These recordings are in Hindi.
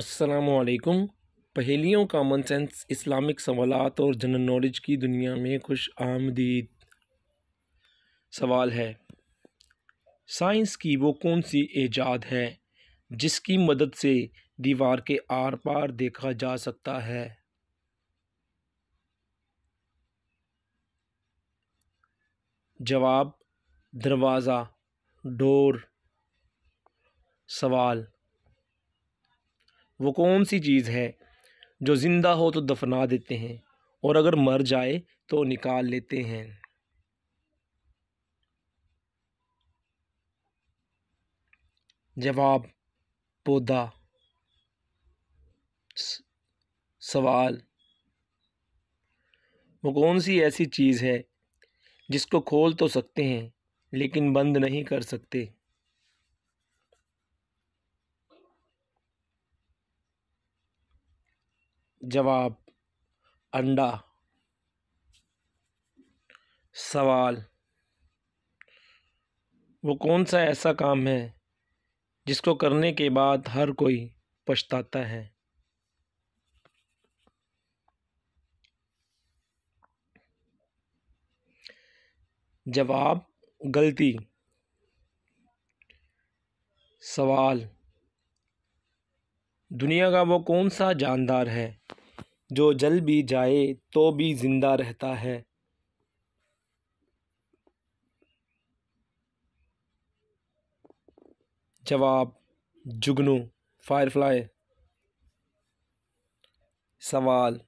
असलकुम पहेलियों कामन सेंस इस्लामिक सवालत और जनरल नॉलेज की दुनिया में खुश आमदीद सवाल है साइंस की वो कौन सी ईजाद है जिसकी मदद से दीवार के आर पार देखा जा सकता है जवाब दरवाज़ा डोर सवाल वो कौन सी चीज़ है जो ज़िंदा हो तो दफना देते हैं और अगर मर जाए तो निकाल लेते हैं जवाब पौधा सवाल वो कौन सी ऐसी चीज़ है जिसको खोल तो सकते हैं लेकिन बंद नहीं कर सकते जवाब अंडा सवाल वो कौन सा ऐसा काम है जिसको करने के बाद हर कोई पछताता है जवाब गलती सवाल दुनिया का वो कौन सा जानदार है जो जल भी जाए तो भी ज़िंदा रहता है जवाब जुगनू फायरफ्लाई सवाल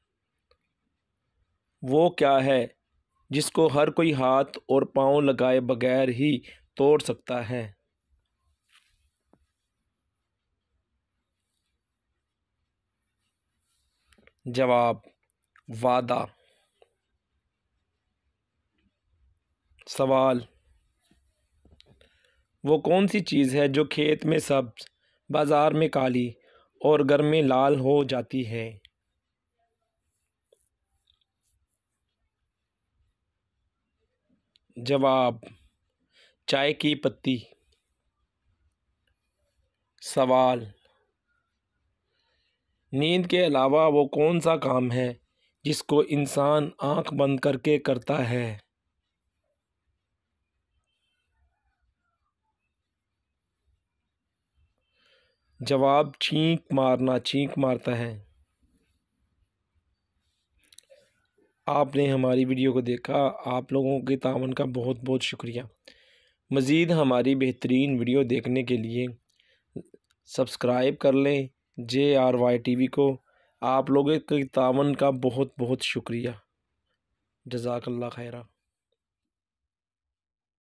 वो क्या है जिसको हर कोई हाथ और पांव लगाए बगैर ही तोड़ सकता है जवाब वादा सवाल वो कौन सी चीज़ है जो खेत में सब्ज बाज़ार में काली और घर में लाल हो जाती है जवाब चाय की पत्ती सवाल नींद के अलावा वो कौन सा काम है जिसको इंसान आंख बंद करके करता है जवाब चींक मारना चींक मारता है आपने हमारी वीडियो को देखा आप लोगों के तावन का बहुत बहुत शुक्रिया मज़ीद हमारी बेहतरीन वीडियो देखने के लिए सब्सक्राइब कर लें J R Y T V को आप लोगों के तावन का बहुत बहुत शुक्रिया जज़ाकल्ला खैरा